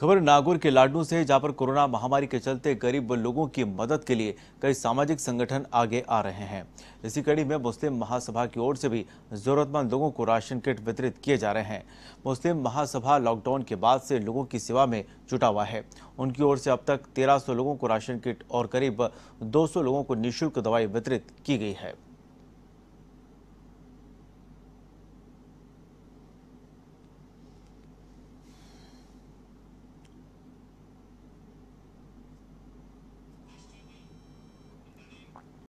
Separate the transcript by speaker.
Speaker 1: खबर नागौर के लाडनू से जहां पर कोरोना महामारी के चलते गरीब लोगों की मदद के लिए कई सामाजिक संगठन आगे आ रहे हैं इसी कड़ी में मुस्लिम महासभा की ओर से भी जरूरतमंद लोगों को राशन किट वितरित किए जा रहे हैं मुस्लिम महासभा लॉकडाउन के बाद से लोगों की सेवा में जुटा हुआ है उनकी ओर से अब तक तेरह लोगों को राशन किट और करीब दो लोगों को निःशुल्क दवाई वितरित की गई है